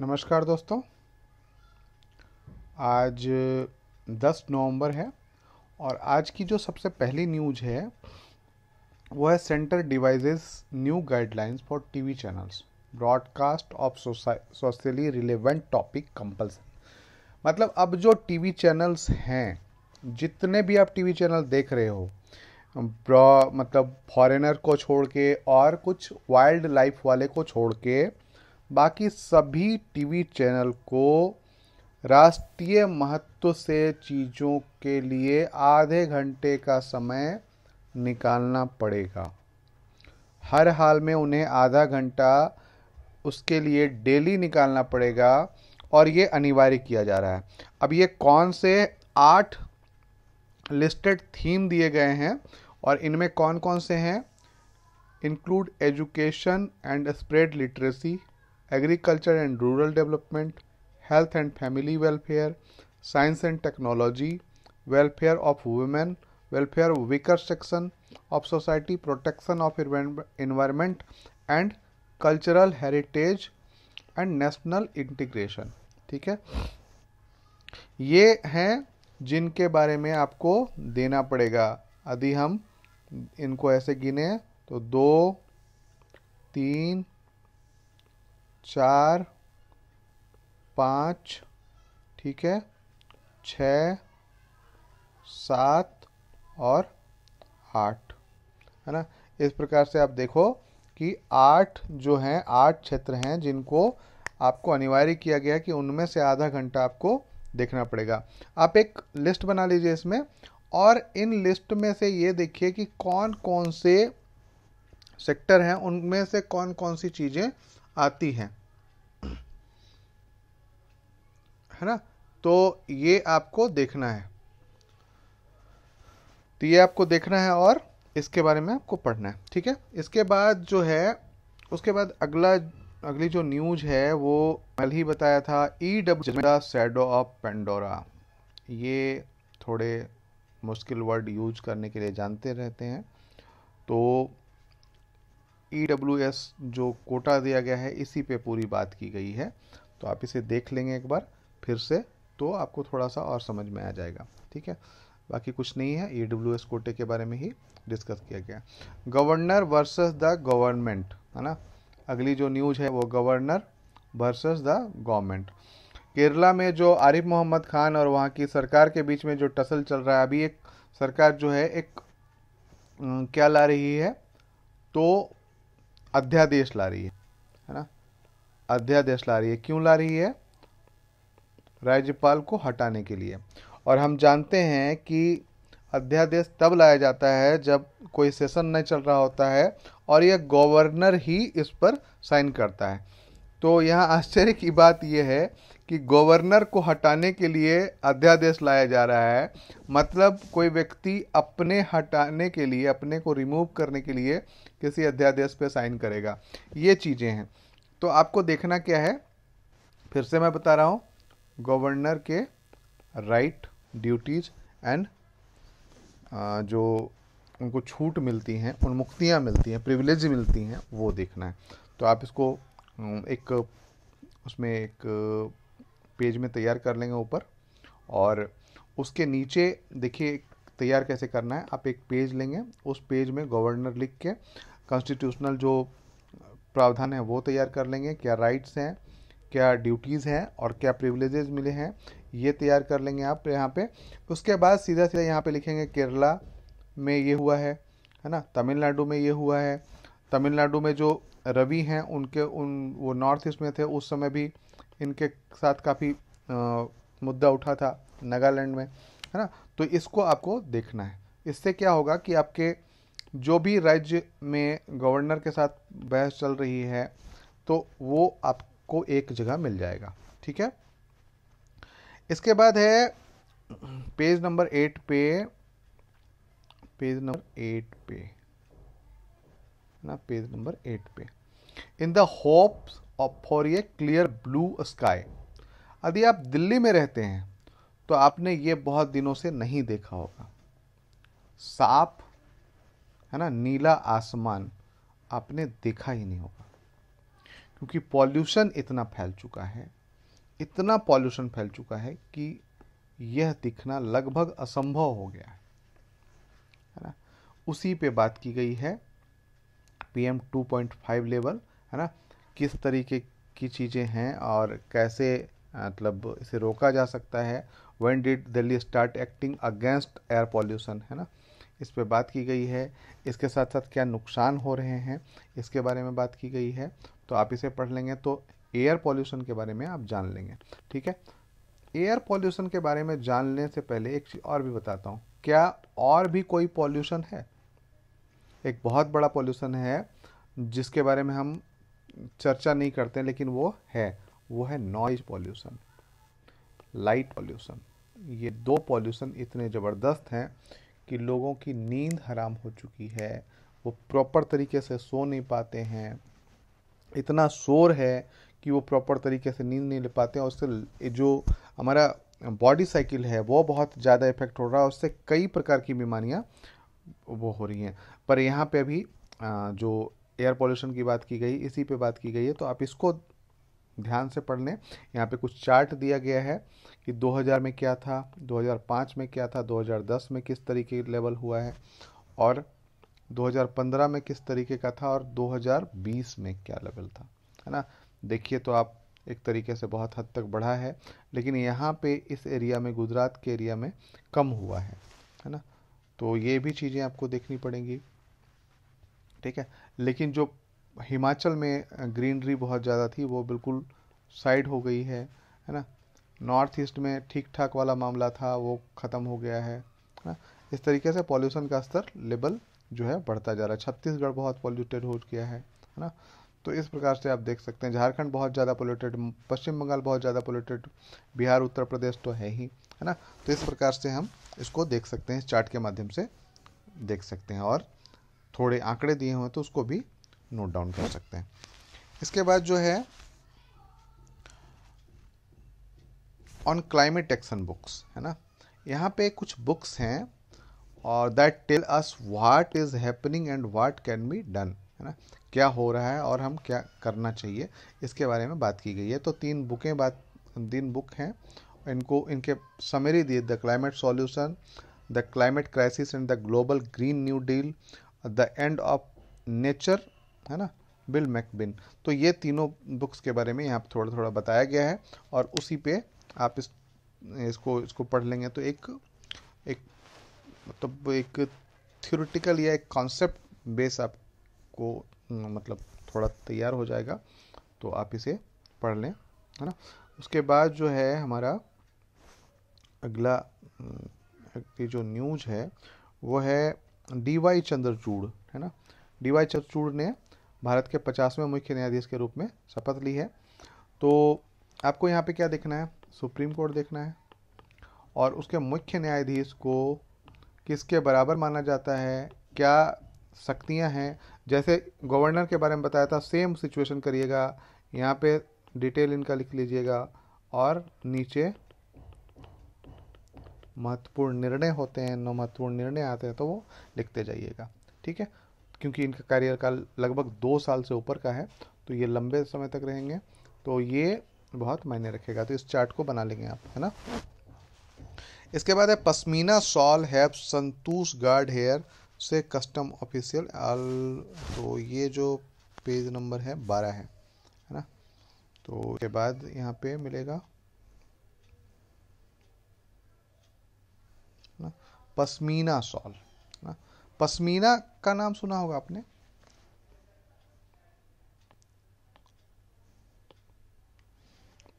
नमस्कार दोस्तों आज 10 नवंबर है और आज की जो सबसे पहली न्यूज है वो है centre devises new guidelines for TV channels broadcast of socially relevant topic compulsion मतलब अब जो टीवी चैनल्स हैं जितने भी आप टीवी चैनल देख रहे हो ब्रॉ मतलब फॉरेनर को छोड़ के और कुछ वाइल्ड लाइफ वाले को छोड़ के बाकी सभी टीवी चैनल को राष्ट्रीय महत्व से चीज़ों के लिए आधे घंटे का समय निकालना पड़ेगा हर हाल में उन्हें आधा घंटा उसके लिए डेली निकालना पड़ेगा और ये अनिवार्य किया जा रहा है अब ये कौन से आठ लिस्टेड थीम दिए गए हैं और इनमें कौन कौन से हैं include education and spread literacy agriculture and rural development health and family welfare science and technology welfare of women welfare weaker section of society protection of environment and cultural heritage and national integration ठीक है ये हैं जिनके बारे में आपको देना पड़ेगा यदि हम इनको ऐसे गिने तो दो तीन चार पाँच ठीक है छ सात और आठ है ना इस प्रकार से आप देखो कि आठ जो हैं आठ क्षेत्र हैं जिनको आपको अनिवार्य किया गया कि उनमें से आधा घंटा आपको देखना पड़ेगा आप एक लिस्ट बना लीजिए इसमें और इन लिस्ट में से ये देखिए कि कौन कौन से सेक्टर हैं उनमें से कौन कौन सी चीज़ें आती हैं है ना तो ये आपको देखना है तो ये आपको देखना है और इसके बारे में आपको पढ़ना है ठीक है इसके बाद जो है उसके बाद अगला अगली जो न्यूज है वो कल ही बताया था E W shadow of Pandora ये थोड़े मुश्किल वर्ड यूज करने के लिए जानते रहते हैं तो ई e जो कोटा दिया गया है इसी पे पूरी बात की गई है तो आप इसे देख लेंगे एक बार फिर से तो आपको थोड़ा सा और समझ में आ जाएगा ठीक है बाकी कुछ नहीं है ई e कोटे के बारे में ही डिस्कस किया गया गवर्नर वर्सेस द गवर्नमेंट है ना अगली जो न्यूज है वो governor versus the government Kerala में जो आरिफ मोहम्मद खान और वहाँ की सरकार के बीच में जो टसल चल रहा है अभी एक सरकार जो है एक क्या ला रही है तो अध्यादेश ला रही है है ना अध्यादेश ला रही है क्यों ला रही है राज्यपाल को हटाने के लिए और हम जानते हैं कि अध्यादेश तब लाया जाता है जब कोई सेशन नहीं चल रहा होता है और यह गवर्नर ही इस पर साइन करता है तो यहाँ आश्चर्य की बात यह है कि गवर्नर को हटाने के लिए अध्यादेश लाया जा रहा है मतलब कोई व्यक्ति अपने हटाने के लिए अपने को रिमूव करने के लिए किसी अध्यादेश पे साइन करेगा ये चीज़ें हैं तो आपको देखना क्या है फिर से मैं बता रहा हूँ गवर्नर के राइट ड्यूटीज एंड जो उनको छूट मिलती हैं उन मुक्तियाँ मिलती हैं प्रिविलेज मिलती हैं वो देखना है तो आप इसको एक उसमें एक पेज में तैयार कर लेंगे ऊपर और उसके नीचे देखिए तैयार कैसे करना है आप एक पेज लेंगे उस पेज में गवर्नर लिख के कॉन्स्टिट्यूशनल जो प्रावधान है वो तैयार कर लेंगे क्या राइट्स हैं क्या ड्यूटीज़ हैं और क्या प्रिवलेजेज मिले हैं ये तैयार कर लेंगे आप यहाँ पे उसके बाद सीधा सीधा यहाँ पे लिखेंगे केरला में ये हुआ है है ना तमिलनाडु में ये हुआ है तमिलनाडु में जो रवि हैं उनके उन वो नॉर्थ ईस्ट में थे उस समय भी इनके साथ काफ़ी मुद्दा उठा था नागालैंड में है ना तो इसको आपको देखना है इससे क्या होगा कि आपके जो भी राज्य में गवर्नर के साथ बहस चल रही है तो वो आपको एक जगह मिल जाएगा ठीक है इसके बाद है पेज नंबर एट पे पेज नंबर एट पे ना पेज नंबर एट पे in the hope of for a clear blue sky यदि आप दिल्ली में रहते हैं तो आपने ये बहुत दिनों से नहीं देखा होगा साफ है ना नीला आसमान आपने देखा ही नहीं होगा क्योंकि पॉल्यूशन इतना फैल चुका है इतना पॉल्यूशन फैल चुका है कि यह दिखना लगभग असंभव हो गया है ना उसी पे बात की गई है पीएम 2.5 लेवल है ना किस तरीके की चीज़ें हैं और कैसे मतलब इसे रोका जा सकता है when did Delhi start acting against air pollution है ना इस पर बात की गई है इसके साथ साथ क्या नुकसान हो रहे हैं इसके बारे में बात की गई है तो आप इसे पढ़ लेंगे तो एयर पॉल्यूशन के बारे में आप जान लेंगे ठीक है एयर पॉल्यूशन के बारे में जानने से पहले एक चीज़ और भी बताता हूँ क्या और भी कोई पॉल्यूशन है एक बहुत बड़ा पोल्यूशन है जिसके बारे में हम चर्चा नहीं करते लेकिन वो है वो है नॉइज पॉल्यूशन लाइट पॉल्यूशन ये दो पॉल्यूशन इतने ज़बरदस्त हैं कि लोगों की नींद हराम हो चुकी है वो प्रॉपर तरीके से सो नहीं पाते हैं इतना शोर है कि वो प्रॉपर तरीके से नींद नहीं ले पाते हैं उससे जो हमारा बॉडी साइकिल है वो बहुत ज़्यादा इफेक्ट हो रहा है उससे कई प्रकार की बीमारियाँ वो हो रही हैं पर यहाँ पे अभी जो एयर पोल्यूशन की बात की गई इसी पे बात की गई है तो आप इसको ध्यान से पढ़ लें यहाँ पे कुछ चार्ट दिया गया है कि 2000 में क्या था 2005 में क्या था 2010 में किस तरीके लेवल हुआ है और 2015 में किस तरीके का था और 2020 में क्या लेवल था है ना देखिए तो आप एक तरीके से बहुत हद तक बढ़ा है लेकिन यहाँ पे इस एरिया में गुजरात के एरिया में कम हुआ है है ना तो ये भी चीज़ें आपको देखनी पड़ेंगी ठीक है लेकिन जो हिमाचल में ग्रीनरी बहुत ज़्यादा थी वो बिल्कुल साइड हो गई है है ना नॉर्थ ईस्ट में ठीक ठाक वाला मामला था वो ख़त्म हो गया है ना इस तरीके से पॉल्यूशन का स्तर लेवल जो है बढ़ता जा रहा है छत्तीसगढ़ बहुत पॉल्यूटेड हो गया है है ना तो इस प्रकार से आप देख सकते हैं झारखंड बहुत ज़्यादा पोल्यूटेड पश्चिम बंगाल बहुत ज़्यादा पोल्यूटेड बिहार उत्तर प्रदेश तो है ही है ना तो इस प्रकार से हम इसको देख सकते हैं चार्ट के माध्यम से देख सकते हैं और थोड़े आंकड़े दिए हुए तो उसको भी नोट डाउन कर सकते हैं इसके बाद जो है ऑन क्लाइमेट एक्शन बुक्स है ना यहाँ पे कुछ बुक्स हैं और that tell us what is happening and what can be done है ना क्या हो रहा है और हम क्या करना चाहिए इसके बारे में बात की गई है तो तीन बुकें बात तीन बुक हैं इनको इनके समरी दिए the climate solution the climate crisis and the global green new deal the end of nature है ना बिल मैकबिन तो ये तीनों बुक्स के बारे में यहाँ पर थोड़ा थोड़ा बताया गया है और उसी पे आप इस इसको इसको पढ़ लेंगे तो एक एक मतलब तो एक थ्योरेटिकल या एक कॉन्सेप्ट बेस आपको मतलब थोड़ा तैयार हो जाएगा तो आप इसे पढ़ लें है ना उसके बाद जो है हमारा अगला व्यक्ति जो न्यूज है वो है डी वाई चंद्रचूड़ है ना डी वाई चंद्रचूड़ ने भारत के पचासवें मुख्य न्यायाधीश के रूप में शपथ ली है तो आपको यहाँ पे क्या देखना है सुप्रीम कोर्ट देखना है और उसके मुख्य न्यायाधीश को किसके बराबर माना जाता है क्या शक्तियाँ हैं जैसे गवर्नर के बारे में बताया था सेम सिचुएशन करिएगा यहाँ पे डिटेल इनका लिख लीजिएगा और नीचे महत्वपूर्ण निर्णय होते हैं नौ महत्वपूर्ण निर्णय आते हैं तो वो लिखते जाइएगा ठीक है क्योंकि इनका कार्यकाल लगभग दो साल से ऊपर का है तो ये लंबे समय तक रहेंगे तो ये बहुत मायने रखेगा तो इस चार्ट को बना लेंगे आप है ना इसके बाद है pashmina shawl have shahtoosh guard hair से कस्टम ऑफिशियल तो ये जो पेज नंबर है बारह है है ना तो उसके बाद यहाँ पे मिलेगा पसमीना शॉल पश्मीना पसमीना का नाम सुना होगा आपने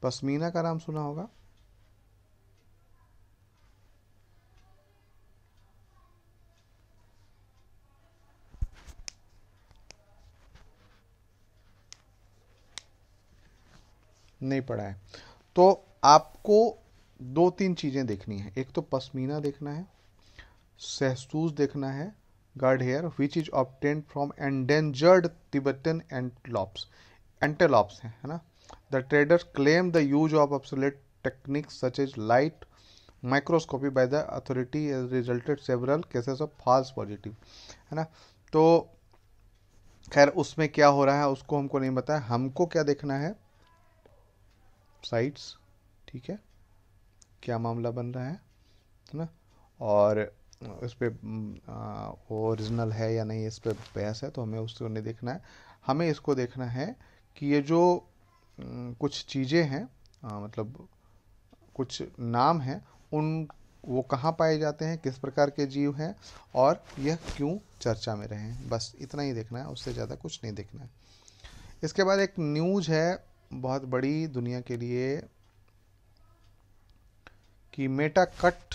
पसमीना का नाम सुना होगा नहीं पढ़ा है तो आपको दो तीन चीज़ें देखनी है एक तो पश्मीना देखना है सहसूस देखना है guard hair which is obtained from endangered Tibetan antelopes antelopes हैं है ना the trader claim the use of obsolete technique such is light microscopy by the authority has resulted several cases of false positive है ना तो खैर उसमें क्या हो रहा है उसको हमको नहीं पता हमको क्या देखना है साइट्स ठीक है क्या मामला बन रहा है है ना और उस पर ओरिजिनल है या नहीं इस पर बहस है तो हमें उसको नहीं देखना है हमें इसको देखना है कि ये जो कुछ चीज़ें हैं मतलब कुछ नाम हैं उन वो कहाँ पाए जाते हैं किस प्रकार के जीव हैं और यह क्यों चर्चा में रहे हैं बस इतना ही देखना है उससे ज़्यादा कुछ नहीं देखना है इसके बाद एक न्यूज है बहुत बड़ी दुनिया के लिए कि Meta cut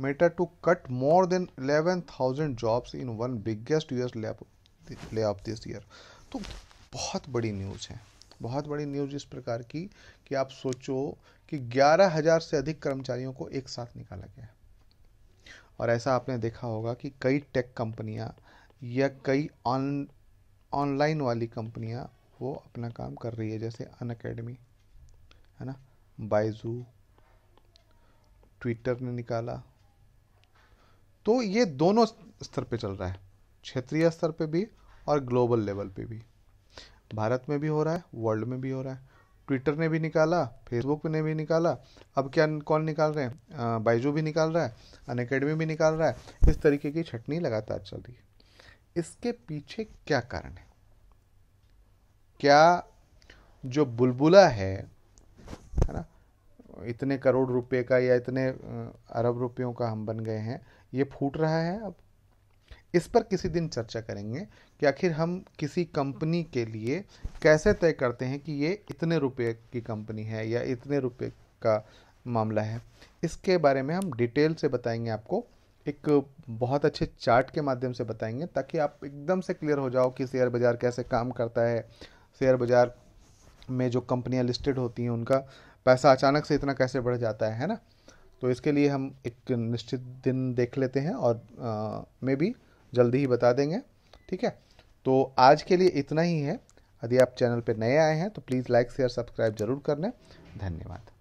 Meta to cut more than more thousand jobs in one biggest biggest layoff this year तो बहुत बड़ी न्यूज़ है बहुत बड़ी न्यूज़ इस प्रकार की कि आप सोचो कि ग्यारह हजार से अधिक कर्मचारियों को एक साथ निकाला गया है और ऐसा आपने देखा होगा कि कई टेक कंपनियाँ या कई ऑन ऑनलाइन वाली कंपनियाँ वो अपना काम कर रही है जैसे अन अकेडमी है ना बाइजू ट्विटर ने निकाला तो ये दोनों स्तर पे चल रहा है क्षेत्रीय स्तर पे भी और ग्लोबल लेवल पे भी भारत में भी हो रहा है वर्ल्ड में भी हो रहा है ट्विटर ने भी निकाला फेसबुक ने भी निकाला अब क्या कौन निकाल रहे हैं बाइजू भी निकाल रहा है अनकेडमी भी निकाल रहा है इस तरीके की छटनी लगातार चल रही है इसके पीछे क्या कारण है क्या जो बुलबुला है है ना इतने करोड़ रुपए का या इतने अरब रुपयों का हम बन गए हैं ये फूट रहा है अब इस पर किसी दिन चर्चा करेंगे कि आखिर हम किसी कंपनी के लिए कैसे तय करते हैं कि ये इतने रुपए की कंपनी है या इतने रुपए का मामला है इसके बारे में हम डिटेल से बताएंगे आपको एक बहुत अच्छे चार्ट के माध्यम से बताएंगे ताकि आप एकदम से क्लियर हो जाओ कि शेयर बाज़ार कैसे काम करता है शेयर बाज़ार में जो कंपनियां लिस्टेड होती हैं उनका पैसा अचानक से इतना कैसे बढ़ जाता है है ना तो इसके लिए हम एक निश्चित दिन देख लेते हैं और मे भी जल्दी ही बता देंगे ठीक है तो आज के लिए इतना ही है यदि आप चैनल पर नए आए हैं तो प्लीज़ लाइक शेयर सब्सक्राइब जरूर कर लें धन्यवाद